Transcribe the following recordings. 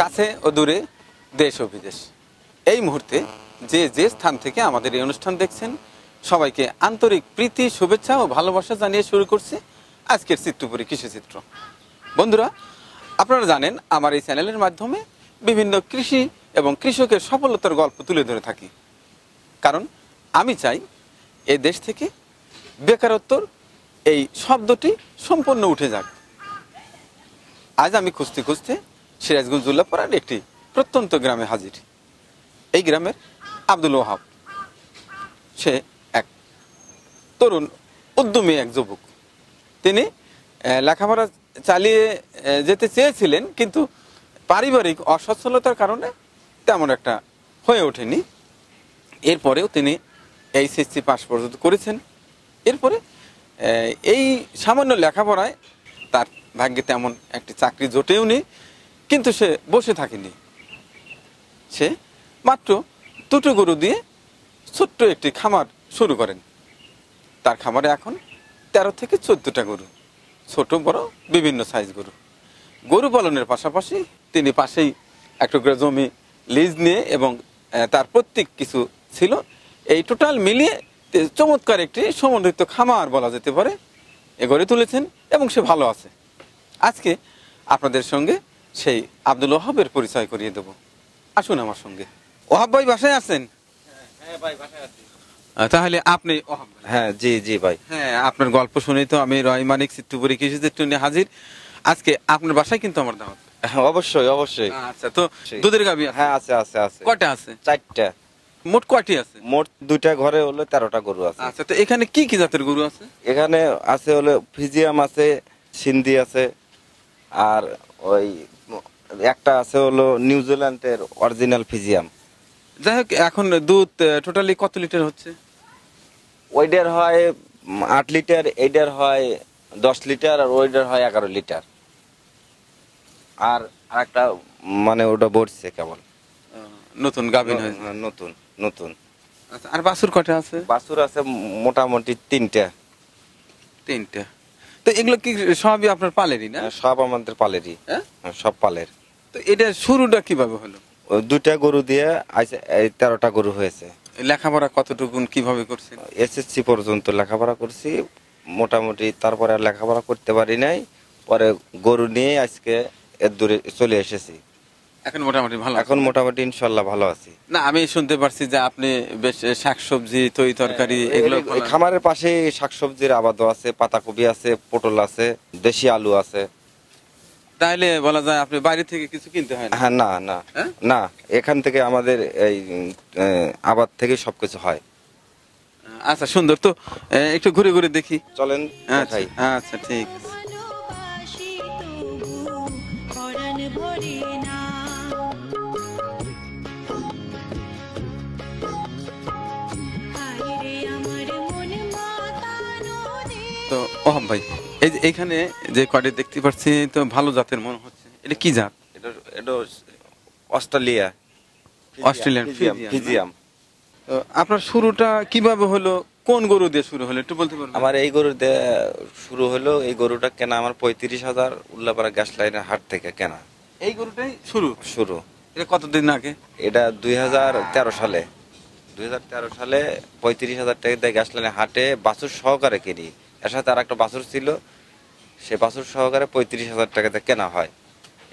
কাছে ও দূরে দেশ ও বিদেশ এই মুহূর্তে যে যে স্থান থেকে আমাদের এই অনুষ্ঠান দেখছেন সবাইকে আন্তরিক প্রীতি শুভেচ্ছা ও ভালোবাসা জানিয়ে শুরু করছি আজকের কৃষি কৃষিচিত্র বন্ধুরা আপনারা জানেন আমার এই চ্যানেলের মাধ্যমে বিভিন্ন কৃষি এবং কৃষকের সফলতার গল্প তুলে ধরে থাকি কারণ আমি চাই এ দেশ থেকে বেকারত্বর এই শব্দটি সম্পূর্ণ উঠে যাক আজ আমি খুঁজতে খুঁজতে সিরাজগঞ্জ উল্লাপাড়ার একটি প্রত্যন্ত গ্রামে হাজির এই গ্রামের আব্দুল ওহাব সে এক তরুণ উদ্যমী এক যুবক তিনি লেখাপড়া চালিয়ে যেতে চেয়েছিলেন কিন্তু পারিবারিক অসচ্ছলতার কারণে তেমন একটা হয়ে ওঠেনি এরপরেও তিনি এইচএসসি পাশ পর্যন্ত করেছেন এরপরে এই সামান্য লেখাপড়ায় তার ভাগ্যে তেমন একটি চাকরি জোটেও নেই কিন্তু সে বসে থাকেনি সে মাত্র দুটো গরু দিয়ে ছোট্ট একটি খামার শুরু করেন তার খামারে এখন ১৩ থেকে চোদ্দটা গরু ছোট বড় বিভিন্ন সাইজ গরু গরু পালনের পাশাপাশি তিনি পাশেই একটু করে জমি লিজ নিয়ে এবং তার প্রত্যেক কিছু ছিল এই টোটাল মিলিয়ে চমৎকার একটি সমন্বিত খামার বলা যেতে পারে এ গড়ে তুলেছেন এবং সে ভালো আছে আজকে আপনাদের সঙ্গে সেই আব্দুল ওহাবের পরিচয় করিয়ে দেবো আসুন আমার সঙ্গে ওহাব ভাই বাসায় আছেন তাহলে আপনি হ্যাঁ জি জি ভাই হ্যাঁ আপনার গল্প শুনেই তো আমি রহমানিক চিত্তুপুরি কৃষি চিত্র হাজির আজকে আপনার বাসায় কিন্তু আমার দাওয়াত হ্যাঁ, অবশ্যই অবশ্যই আচ্ছা তো দুধের গাবি হ্যাঁ আছে আছে আছে কয়টা আছে চারটা মোট কয়টি আছে মোট দুইটা ঘরে হলো তেরোটা গরু আছে আচ্ছা তো এখানে কি কি জাতের গরু আছে এখানে আছে হলো ফিজিয়াম আছে সিন্ধি আছে আর ওই একটা আছে হলো নিউজিল্যান্ডের অরিজিনাল ফিজিয়াম যাই হোক এখন দুধ টোটালি কত লিটার হচ্ছে ওইটার হয় আট লিটার এইটার হয় দশ লিটার আর ওইটার হয় এগারো লিটার আর একটা মানে ওটা বড়ছে কেবল নতুন গাভিন নতুন নতুন আচ্ছা আর বাসুর কটা আছে বাসুর আছে মোটামুটি তিনটা তিনটা তো এগুলো কি সবই আপনার পালেরই না হ্যাঁ, সব আমাদের পালেরই হ্যাঁ? হ্যাঁ, সব পালের এটা শুরুটা কিভাবে হলো দুটা গরু দিয়ে আজ তেরোটা গরু হয়েছে লেখাপড়া কতটুকুন কিভাবে করছে এসএসসি পর্যন্ত লেখাপড়া করছি মোটামুটি তারপরে আর লেখাপড়া করতে পারি নাই পরে গরু নিয়ে আজকে এর দূরে চলে এসেছি এখন মোটামুটি ভালো এখন মোটামুটি ইনশাল্লাহ ভালো আছি না আমি শুনতে পারছি যে আপনি বেশ শাকসবজি তরি তরকারি হ্যাঁ, এগুলো খামারের পাশে শাকসবজির আবাদও আছে পাতাকপি আছে পটল আছে দেশি আলু আছে তাহলে বলা যায় আপনি বাইরে থেকে কিছু কিনতে হয় হ্যাঁ না না হ্যাঁ? না এখান থেকে আমাদের এই আবাদ থেকে সবকিছু হয় আচ্ছা সুন্দর তো একটু ঘুরে ঘুরে দেখি চলেন আচ্ছা, আচ্ছা ঠিক তো ওহম ভাই এই যে এখানে যে কয়টি দেখতে পাচ্ছি তো ভালো জাতের মনে হচ্ছে এটা কি জাত এটা এটা অস্ট্রেলিয়া অস্ট্রেলিয়ান ফিজিয়াম আপনার শুরুটা কিভাবে হলো কোন গরু দিয়ে শুরু হলো একটু বলতে পারবেন আমার এই গরু দিয়ে শুরু হলো এই গরুটা কেনা আমার পঁয়ত্রিশ হাজার উল্লাপাড়া গ্যাস লাইনের হাট থেকে কেনা এই গরুটাই শুরু শুরু এটা কতদিন আগে এটা দুই হাজার তেরো সালে দুই হাজার তেরো সালে পঁয়ত্রিশ হাজার টাকা দিয়ে গ্যাস লাইনের হাটে বাছুর সহকারে কিনি এর সাথে আর একটা বাছুর ছিল সে বাছুর সহকারে পঁয়ত্রিশ হাজার টাকাতে কেনা হয়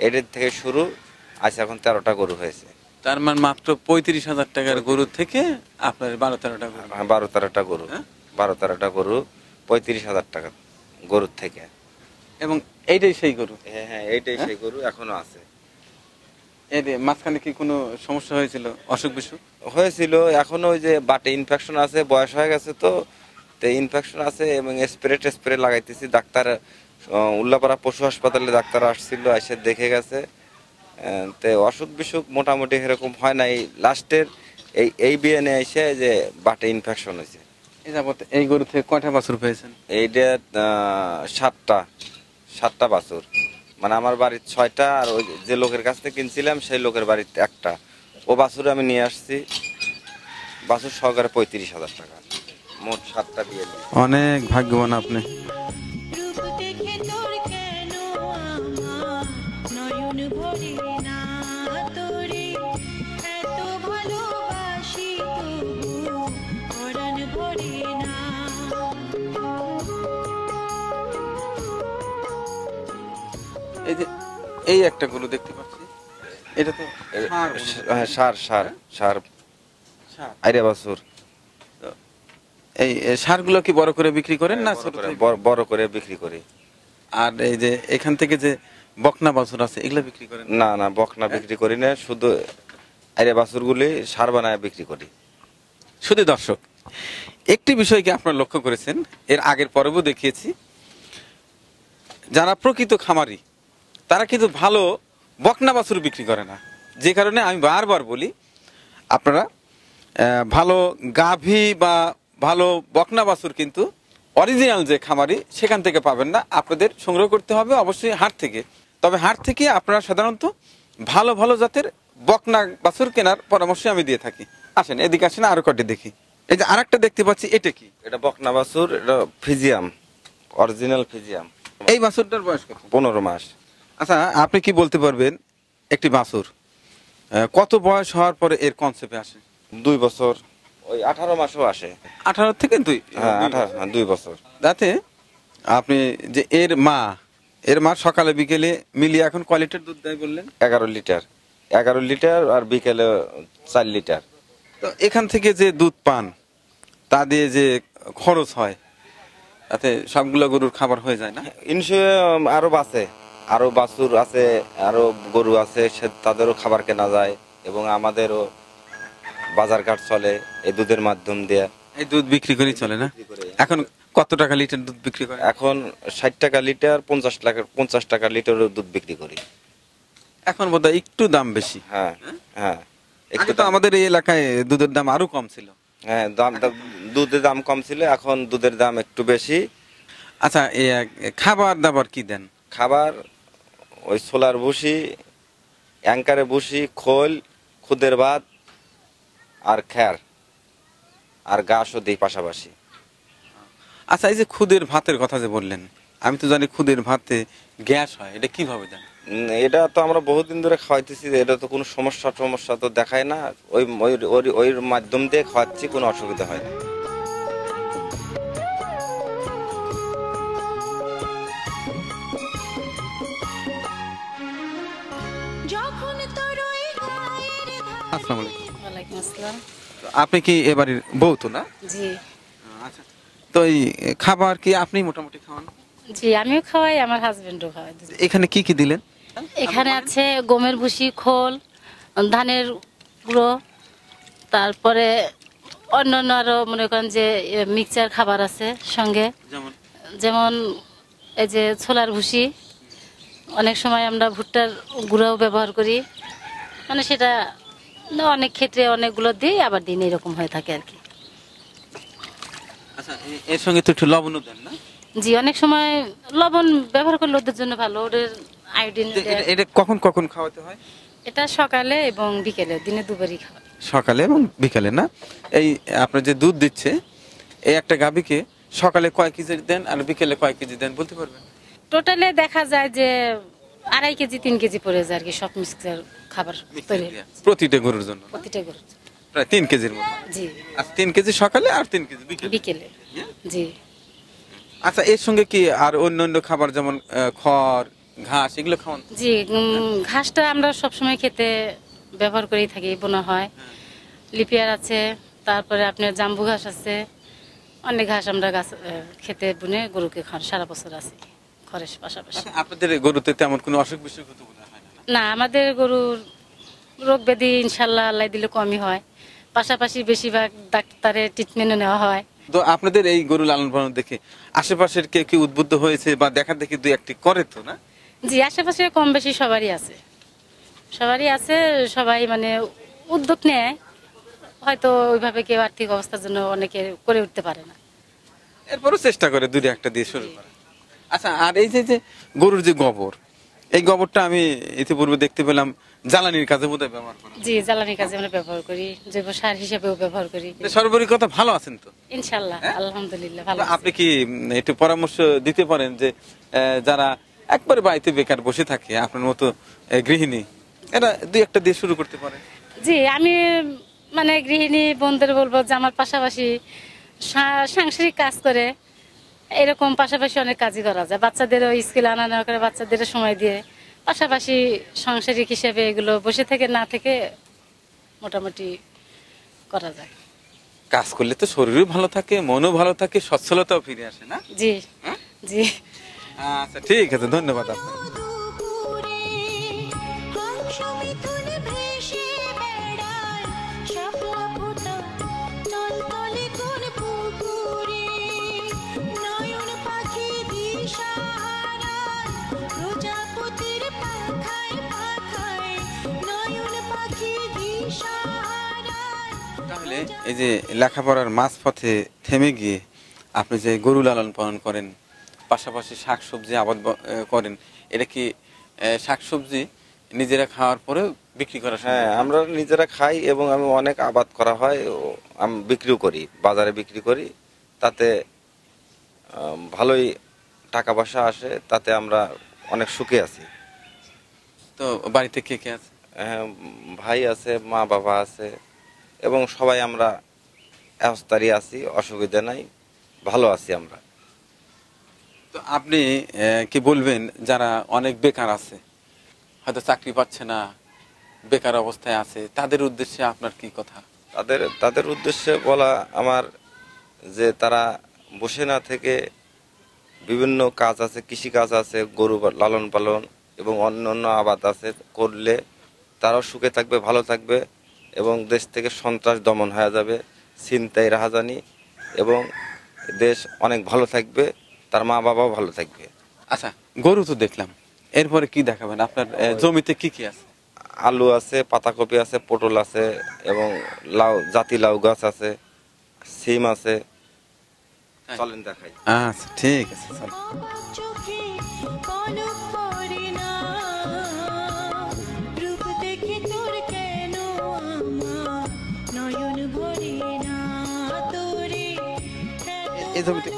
এটার থেকে শুরু আজ এখন তেরোটা গরু হয়েছে তার মানে মাত্র পঁয়ত্রিশ হাজার টাকার গরু থেকে আপনার বারো তেরোটা গরু হ্যাঁ, বারো তেরোটা গরু হ্যাঁ? বারো তেরোটা গরু পঁয়ত্রিশ হাজার টাকা গরুর থেকে এবং এইটাই সেই গরু হ্যাঁ হ্যাঁ এইটাই হ্যাঁ? সেই গরু এখনো আছে এই মাঝখানে কি কোনো সমস্যা হয়েছিল অসুখ বিসুখ হয়েছিল এখনো ওই যে বাটে ইনফেকশন আছে বয়স হয়ে গেছে তো তো ইনফেকশন আছে এবং স্প্রে স্প্রে লাগাইতেছি ডাক্তার উল্লাপাড়া পশু হাসপাতালে ডাক্তার আসছিল এসে দেখে গেছে তো অসুখ বিসুখ মোটামুটি এরকম হয় নাই লাস্টের এই এই বিয়ে নিয়ে এসে যে বাটে ইনফেকশন হয়েছে এই গরু থেকে কয়টা বাছুর পেয়েছেন এইটা সাতটা সাতটা বাছুর মানে আমার বাড়ির ছয়টা আর ওই যে লোকের কাছ থেকে কিনছিলাম সেই লোকের বাড়িতে একটা ও বাছুর আমি নিয়ে আসছি বাছুর সহকারে পঁয়ত্রিশ হাজার টাকা মোট সাতটা বিয়ে অনেক ভাগ্যবান আপনি এই যে এই একটা গরু দেখতে পাচ্ছি এটা তো হ্যাঁ সার সার হ্যাঁ? সার আইরে বাছুর এই সারগুলো কি বড় করে বিক্রি করেন না হ্যাঁ, ছোট বড় করে বিক্রি করি আর এই যে এখান থেকে যে বকনা বাছুর আছে এগুলো বিক্রি করেন না না বকনা হ্যাঁ? বিক্রি করি না শুধু আইরে বাছুরগুলি সার বানায় বিক্রি করি শুধু দর্শক একটি বিষয় কি আপনারা লক্ষ্য করেছেন এর আগের পর্ব দেখিয়েছি যারা প্রকৃত খামারি তারা কিন্তু ভালো বকনা বাছুর বিক্রি করে না যে কারণে আমি বারবার বলি আপনারা ভালো গাভী বা ভালো বকনা বাছুর কিন্তু অরিজিনাল যে খামারি সেখান থেকে পাবেন না আপনাদের সংগ্রহ করতে হবে অবশ্যই হাট থেকে তবে হাট থেকে আপনারা সাধারণত ভালো ভালো জাতের বকনা বাছুর কেনার পরামর্শ আমি দিয়ে থাকি আসেন এদিকে আসেন আরো কটি দেখি এই যে আরেকটা দেখতে পাচ্ছি এটা কি এটা বকনা বাছুর এটা ফিজিয়াম অরিজিনাল ফিজিয়াম এই বাছুরটার বয়স কত পনেরো মাস আচ্ছা আপনি কি বলতে পারবেন একটি বাছুর কত বয়স হওয়ার পরে এর কনসেপ্টে আসে দুই বছর ওই আঠারো মাসও আসে আঠারো থেকে দুই হ্যাঁ, হ্যাঁ দুই বছর তাতে আপনি যে এর মা এর মা সকালে বিকেলে মিলিয়ে এখন ক লিটার দুধ দেয় বললেন এগারো লিটার এগারো লিটার আর বিকেলে চার লিটার তো এখান থেকে যে দুধ পান তা দিয়ে যে খরচ হয় তাতে সবগুলো গরুর খাবার হয়ে যায় না ইনশো আরও বাঁচে আরও বাছুর আছে আরও গরু আছে সে তাদেরও খাবার কেনা যায় এবং আমাদেরও বাজার ঘাট চলে এই দুধের মাধ্যম দিয়ে এই দুধ বিক্রি করে চলে না এখন কত টাকা লিটার দুধ বিক্রি করে এখন ষাট টাকা লিটার পঞ্চাশ টাকা পঞ্চাশ টাকা লিটার দুধ বিক্রি করি এখন বোধ একটু দাম বেশি হ্যাঁ হ্যাঁ, হ্যাঁ। একটু তো আমাদের এই এলাকায় দুধের দাম আরও কম ছিল হ্যাঁ দাম দুধের দাম কম ছিল এখন দুধের দাম একটু বেশি আচ্ছা খাবার দাবার কি দেন খাবার ওই সোলার ভুসি অ্যাঙ্কারে ভুসি খোল খুদের ভাত আর খ্যার আর গাছও দিই পাশাপাশি আচ্ছা এই যে খুদের ভাতের কথা যে বললেন আমি তো জানি খুদের ভাতে গ্যাস হয় এটা কিভাবে জানি এটা তো আমরা বহুদিন ধরে খাওয়াইতেছি এটা তো কোনো সমস্যা সমস্যা তো দেখায় না ওই ওই ওই মাধ্যম দিয়ে খাওয়াচ্ছি কোনো অসুবিধা হয় না আসসালামু আলাইকুম ওয়ালাইকুম আসসালাম আপনি কি এবারের বউ তো না জি আচ্ছা তো এই খাবার কি আপনি মোটামুটি খাওয়ান জি আমিও খাওয়াই আমার হাজবেন্ডও খাওয়াই এখানে কি কি দিলেন এখানে আছে গমের ভুসি খোল ধানের গুঁড়ো তারপরে অন্যান্য আরো মনে করেন যে মিক্সচার খাবার আছে সঙ্গে যেমন এই যে ছোলার ভুসি অনেক সময় আমরা ভুট্টার গুঁড়াও ব্যবহার করি মানে সেটা না অনেক ক্ষেত্রে অনেকগুলো দিই আবার দিন এরকম হয়ে থাকে আর কি আচ্ছা এর সঙ্গে তো একটু লবণও দেন না জি অনেক সময় লবণ ব্যবহার করলে ওদের জন্য ভালো ওদের আয়োডিন এটা কখন কখন খাওয়াতে হয় এটা সকালে এবং বিকেলে দিনে দুবারই খাওয়া সকালে এবং বিকেলে না এই আপনার যে দুধ দিচ্ছে এই একটা গাভীকে সকালে কয় কেজি দেন আর বিকেলে কয় কেজি দেন বলতে পারবেন টোটালে দেখা যায় যে আড়াই কেজি তিন কেজি পড়ে যায় আর কি সব মিক্সার খাবার তৈরি প্রতিটা গরুর জন্য প্রতিটা গরুর প্রায় তিন কেজির মতো জি আর তিন কেজি সকালে আর তিন কেজি বিকেলে বিকেলে হ্যাঁ? জি আচ্ছা এর সঙ্গে কি আর অন্য অন্য খাবার যেমন খড় ঘাস এগুলো খাওয়ান জি ঘাসটা আমরা সবসময় খেতে ব্যবহার করেই থাকি বোনা হয় হ্যাঁ। লিপিয়ার আছে তারপরে আপনার জাম্বু ঘাস আছে অনেক ঘাস আমরা গাছ খেতে বুনে গরুকে খান সারা বছর আছে করে পাশাপাশি আচ্ছা, আপনাদের গরুতে তেমন কোনো অসুখ বিসুখ না আমাদের গরুর রোগ ব্যাধি ইনশাল্লাহ আল্লাহ দিলে কমই হয় পাশাপাশি বেশিরভাগ ডাক্তারের ট্রিটমেন্টও নেওয়া হয় তো আপনাদের এই গরু লালন পালন দেখে আশেপাশের কেউ কি উদ্বুদ্ধ হয়েছে বা দেখা দেখি দুই একটি করে তো না জি আশেপাশে কম বেশি সবারই আছে সবারই আছে সবাই মানে উদ্যোগ নেয় হয়তো ওইভাবে কেউ আর্থিক অবস্থার জন্য অনেকে করে উঠতে পারে না এরপরও চেষ্টা করে দুই একটা দিয়ে শুরু করা আচ্ছা আর এই যে গরুর যে গোবর এই গোবরটা আমি ইতিপূর্বে দেখতে পেলাম জ্বালানির কাজে বোধহয় ব্যবহার করি জি জ্বালানির কাজে আমরা ব্যবহার করি জৈব সার হিসেবেও ব্যবহার করি সর্বোপরি কথা ভালো আছেন তো ইনশাআল্লাহ হ্যাঁ? আলহামদুলিল্লাহ ভালো আপনি কি একটু পরামর্শ দিতে পারেন যে যারা একবার বাড়িতে বেকার বসে থাকে আপনার মতো গৃহিণী এরা দুই একটা দিয়ে শুরু করতে পারে জি আমি মানে গৃহিণী বোনদের বলবো যে আমার পাশাপাশি সাংসারিক কাজ করে এরকম পাশাপাশি অনেক কাজই করা যায় বাচ্চাদেরও স্কিল আনা নেওয়া করে বাচ্চাদের সময় দিয়ে পাশাপাশি সাংসারিক হিসেবে এগুলো বসে থেকে না থেকে মোটামুটি করা যায় কাজ করলে তো শরীরও ভালো থাকে মনও ভালো থাকে সচ্ছলতাও ফিরে আসে না জি হ্যাঁ? জি আচ্ছা ঠিক আছে ধন্যবাদ আপনার যে এই যে লেখাপড়ার মাঝপথে থেমে গিয়ে আপনি যে গরু লালন পালন করেন পাশাপাশি শাকসবজি আবাদ করেন এটা কি শাকসবজি নিজেরা খাওয়ার পরে বিক্রি করা হ্যাঁ আমরা নিজেরা খাই এবং আমি অনেক আবাদ করা হয় আমি বিক্রিও করি বাজারে বিক্রি করি তাতে ভালোই টাকা পয়সা আসে তাতে আমরা অনেক সুখে আছি তো বাড়িতে কে কে আছে হ্যাঁ, ভাই আছে মা বাবা আছে এবং সবাই আমরা এস্তারি আছি অসুবিধা নাই ভালো আছি আমরা তো আপনি কি বলবেন যারা অনেক বেকার আছে হয়তো চাকরি পাচ্ছে না বেকার অবস্থায় আছে তাদের উদ্দেশ্যে আপনার কি কথা তাদের তাদের উদ্দেশ্যে বলা আমার যে তারা বসে না থেকে বিভিন্ন কাজ আছে কৃষি কাজ আছে গরু লালন পালন এবং অন্য অন্য আবাদ আছে করলে তারাও সুখে থাকবে ভালো থাকবে এবং দেশ থেকে সন্ত্রাস দমন হয়ে যাবে চিন্তায় রাহাজানি এবং দেশ অনেক ভালো থাকবে তার মা বাবাও ভালো থাকবে আচ্ছা গরু তো দেখলাম এরপরে কি দেখাবেন আপনার জমিতে কি কি আছে আলু আছে পাতাকপি আছে পটল আছে এবং লাউ জাতি লাউ গাছ আছে সিম আছে চলেন দেখাই আচ্ছা ঠিক আছে এই জমিতে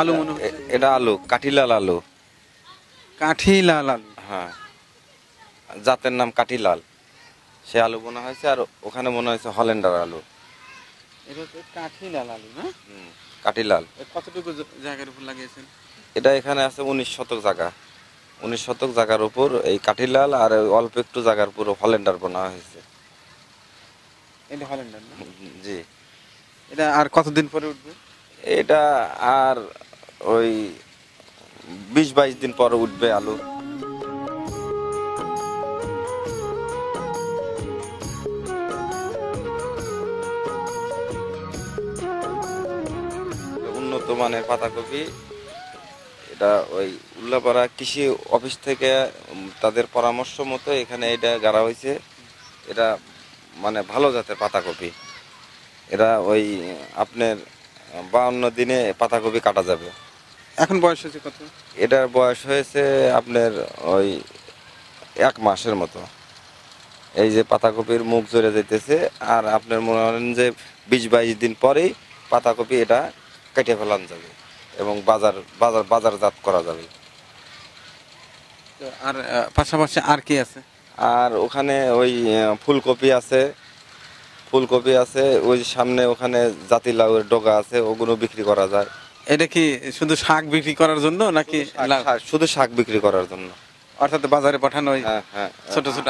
আলু এটা আলু কাঠিলাল আলু আলু হ্যাঁ জাতের নাম কাঠিলাল সে আলু বোনা হয়েছে আর ওখানে মনে হয়েছে হলেন্ডার আলু এটা হচ্ছে কাঠিলাল আলু না কতটুকু জায়গার উপর লাগিয়েছেন এটা এখানে আছে উনিশ শতক জায়গা উনিশ শতক জায়গার উপর এই কাঠিলাল আর অল্প একটু জায়গার উপর হলেন্ডার বোনা হয়েছে এটা জি এটা আর কতদিন পরে উঠবে এটা আর ওই বিশ বাইশ দিন পর উঠবে আলু উন্নত মানের পাতাকপি এটা ওই উল্লাপাড়া কৃষি অফিস থেকে তাদের পরামর্শ মতো এখানে এটা গাড়া হয়েছে এটা মানে ভালো জাতের পাতাকপি এরা ওই আপনার বাউন্ন দিনে পাতাকপি কাটা যাবে এখন বয়স হয়েছে কত এটার বয়স হয়েছে আপনার ওই এক মাসের মতো এই যে পাতাকপির মুখ জড়ে যেতেছে আর আপনার মনে করেন যে বিশ বাইশ দিন পরেই পাতাকপি এটা কেটে ফেলান যাবে এবং বাজার বাজার বাজারজাত করা যাবে আর পাশাপাশি আর কি আছে আর ওখানে ওই ফুলকপি আছে ফুলকপি আছে ওই সামনে ওখানে জাতি লাউয়ের ডগা আছে ওগুলো বিক্রি করা যায় এটা কি শুধু শাক বিক্রি করার জন্য নাকি শুধু শাক বিক্রি করার জন্য অর্থাৎ বাজারে পাঠানো হ্যাঁ, হ্যাঁ, হ্যাঁ। ছোট ছোট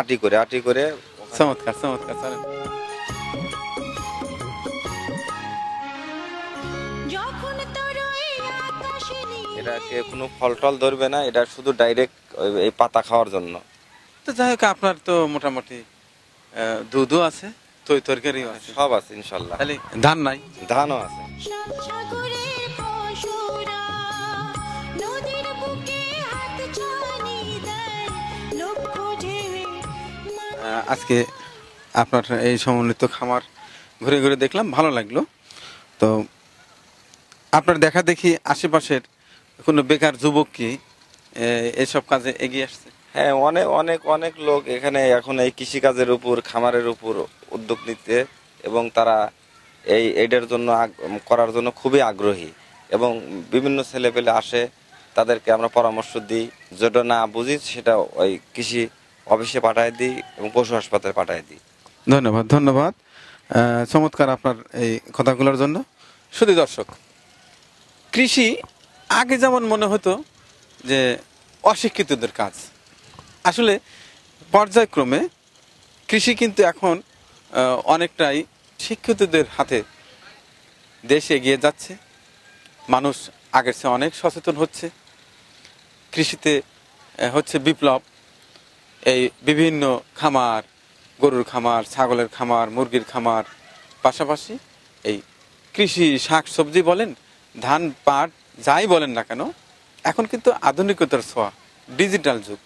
আটি করে আটি করে চমৎকার চমৎকার এটাকে কোনো ফল টল ধরবে না এটা শুধু ডাইরেক্ট এই পাতা খাওয়ার জন্য তো যাই হোক আপনার তো মোটামুটি দুধও আছে তৈ তরকারি আছে সব আছে ইনশাল্লাহ ধান নাই ধানও আছে আজকে আপনার এই সমন্বিত খামার ঘুরে ঘুরে দেখলাম ভালো লাগলো তো আপনার দেখা দেখি আশেপাশের কোনো বেকার যুবক কি এসব কাজে এগিয়ে আসছে হ্যাঁ অনেক অনেক অনেক লোক এখানে এখন এই কৃষিকাজের উপর খামারের উপর উদ্যোগ নিতে এবং তারা এই এটার জন্য করার জন্য খুবই আগ্রহী এবং বিভিন্ন ছেলেপেলে আসে তাদেরকে আমরা পরামর্শ দিই যেটা না বুঝি সেটা ওই কৃষি অফিসে পাঠায় দিই এবং পশু হাসপাতালে পাঠায় দিই ধন্যবাদ ধন্যবাদ চমৎকার আপনার এই কথাগুলোর জন্য শুধু দর্শক কৃষি আগে যেমন মনে হতো যে অশিক্ষিতদের কাজ আসলে পর্যায়ক্রমে কৃষি কিন্তু এখন অনেকটাই শিক্ষিতদের হাতে দেশে এগিয়ে যাচ্ছে মানুষ আগের চেয়ে অনেক সচেতন হচ্ছে কৃষিতে হচ্ছে বিপ্লব এই বিভিন্ন খামার গরুর খামার ছাগলের খামার মুরগির খামার পাশাপাশি এই কৃষি শাক সবজি বলেন ধান পাট যাই বলেন না কেন এখন কিন্তু আধুনিকতার ছোঁয়া ডিজিটাল যুগ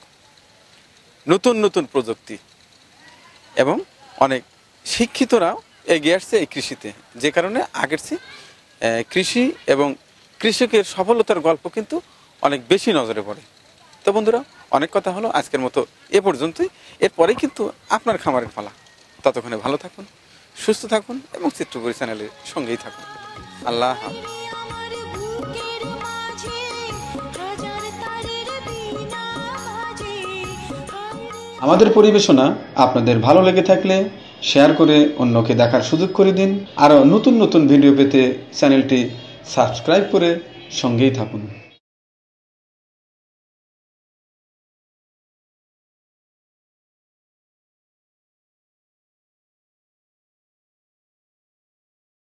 নতুন নতুন প্রযুক্তি এবং অনেক শিক্ষিতরাও এগিয়ে আসছে এই কৃষিতে যে কারণে আগের চেয়ে কৃষি এবং কৃষকের সফলতার গল্প কিন্তু অনেক বেশি নজরে পড়ে তো বন্ধুরা অনেক কথা হলো আজকের মতো এ পর্যন্তই এরপরে কিন্তু আপনার খামারের পালা ততক্ষণে ভালো থাকুন সুস্থ থাকুন এবং চিত্রপুরী চ্যানেলের সঙ্গেই থাকুন আল্লাহ হাফিজ আমাদের পরিবেশনা আপনাদের ভালো লেগে থাকলে শেয়ার করে অন্যকে দেখার সুযোগ করে দিন আরও নতুন নতুন ভিডিও পেতে চ্যানেলটি সাবস্ক্রাইব করে সঙ্গেই থাকুন